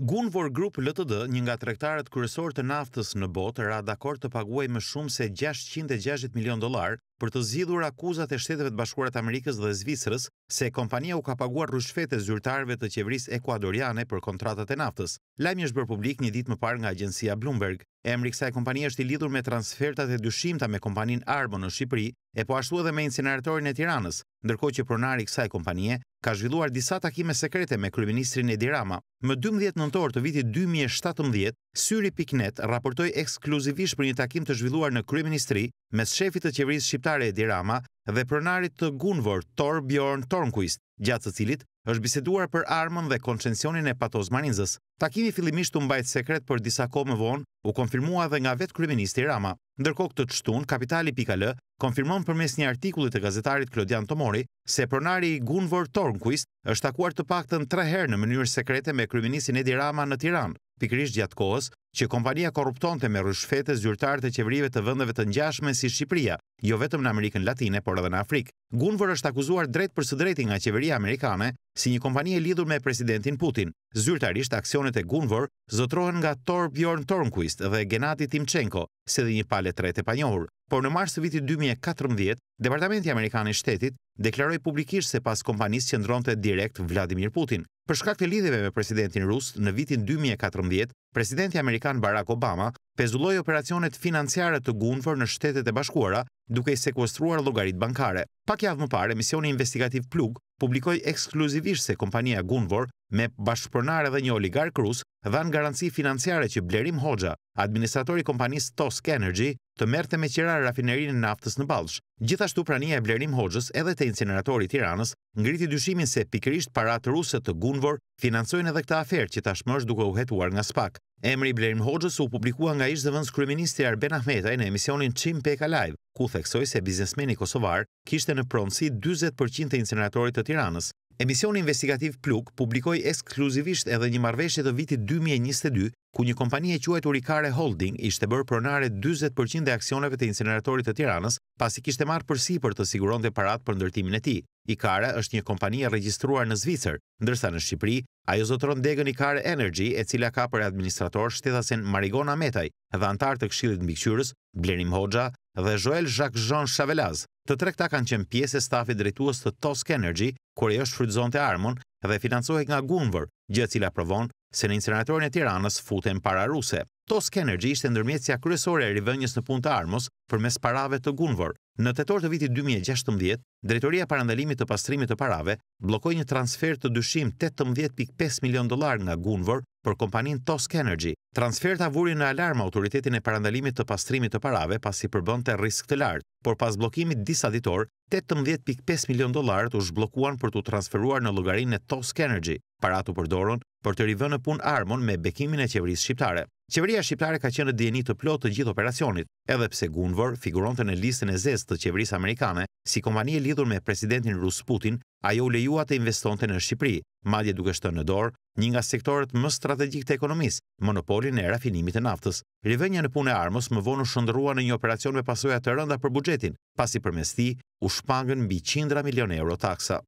Gunvor Group Ltd, një nga tregtarët kryesorë të naftës në botë, ra dakord të paguajë më shumë se 660 milion dollar për të zgjidhur akuzat e shteteve të Bashkuara të Amerikës dhe Zvicrës se kompania u ka paguar rrushfete zyrtarëve të qeverisë ekuadoriane për kontratat e naftës. Lajmi është bërë publik një ditë më parë nga agjencia Bloomberg. Emri i kësaj kompanie është i lidhur me transfertat e dyshimta me kompaninë Arbo në Shqipëri, e po ashtu edhe me incineratorin e Tiranës, ndërkohë që pronari i kësaj kompanie ka zhvilluar disa takime sekrete me kryeministrin Edi Rama. Më 12 nëntor të vitit 2017, syri.net raportoi ekskluzivisht për një takim të zhvilluar në kryeministri me shefit të qeverisë shqiptare Edi Rama, dhe pronarit të Gunvor Torbjorn Tornquist, gjatë të cilit është biseduar për armën dhe koncensionin e marinzës. Takimi fillimisht u mbajt sekret për disa kohë më vonë, u konfirmua dhe nga vetë kryeministri Rama. Ndërko këtë të qëtun, kapitali.l konfirmon përmes një artikullit të gazetarit Klodian Tomori se pronari Gunvor Tornquist është takuar të paktën tre herë në mënyrë sekrete me kryeministin Edi Rama në Tiran, pikrish gjatë kohës që kompania korruptonte me rëshfete zyrtarët e qeverive të vëndëve të njashme si Shqipria, jo vetëm në Amerikën Latine, por edhe në Afrikë. Gunvor është akuzuar drejt për së drejti nga qeveria Amerikane si një kompanie lidur me presidentin Putin. Zyrtarisht aksionet e Gunvor zotrohen nga Torbjorn Tornquist, Kalist dhe Genati Timchenko, si dhe një pale tret e panjohur. Por në marsë vitit 2014, Departamenti Amerikanë i Shtetit deklaroj publikisht se pas kompanis që ndronë të direkt Vladimir Putin. Për shkak të lidheve me presidentin Rus, në vitin 2014, presidenti Amerikan Barack Obama pezulloj operacionet financiare të gunëfër në shtetet e bashkuara duke i sekuestruar logarit bankare. Pak javë më pare, emisioni investigativ plug publikoj ekskluzivisht se kompania Gunvor me bashkëpronar edhe një oligark rus, dhan garanci financiare që Blerim Hoxha, administratori kompanisë Tosk Energy, të merrte me qira rafinerinë e naftës në Ballsh. Gjithashtu prania e Blerim Hoxhës edhe te incineratori i Tiranës ngriti dyshimin se pikërisht paratë ruse të Gunvor financojnë edhe këtë aferë që tashmë është duke u hetuar nga Spak. Emri Blerim Hoxhës u publikua nga ish zëvendës kryeministri Arben Ahmetaj në emisionin Chim Peka Live, ku theksoi se biznesmeni kosovar kishte në pronësi 40% të incineratorit të Tiranës. Emisioni investigativ Pluk publikoi ekskluzivisht edhe një marrëveshje të vitit 2022 ku një kompani e quajtur Ikare Holding ishte bërë pronare 40% e aksioneve të inceneratorit të Tiranës, pasi kishte marrë përsipër të siguronte paratë për ndërtimin e tij. Ikare është një kompani e regjistruar në Zvicër, ndërsa në Shqipëri ajo zotron degën Ikare Energy, e cila ka për administrator shtetasin Marigona Metaj dhe antar të Këshillit Mbikëqyrës, Blerim Hoxha, dhe Joel Jacques Jean Chavelaz, të tre këta kanë qenë pjesë e stafit drejtues të Tosk Energy kur ajo shfrytëzonte armën dhe financohej nga Gunvor, gjë e cila provon se në incineratorin e Tiranës futen para ruse. Tosk Energy ishte ndërmjetësja kryesore e rivënjes në punë të armës përmes parave të Gunvor. Në tetor të vitit 2016, Drejtoria e Parandalimit të Pastrimit të Parave bllokoi një transfer të dyshim 18.5 milion dollar nga Gunvor për kompanin Tosk Energy. Transfer të avurin në alarma autoritetin e parandalimit të pastrimit të parave pasi i përbën të risk të lartë, por pas blokimit disa ditor, 18.5 milion dolarët u shblokuan për të transferuar në logarin e Tosk Energy, paratu për dorën për të rivën në pun armon me bekimin e qeveris shqiptare. Qeveria shqiptare ka qenë djeni të plotë të gjithë operacionit, edhe pse Gunvor, figurante në listën e zes të qeveris amerikane, Si kompani e lidhur me presidentin Rus Putin, ajo u lejua të investonte në Shqipëri, madje duke shtënë në dorë një nga sektorët më strategjik të ekonomisë, monopolin e rafinimit të naftës. Rivënia në punë e armës më vonë u në një operacion me pasoja të rënda për buxhetin, pasi përmes tij u shpangën mbi 100 milionë euro taksa.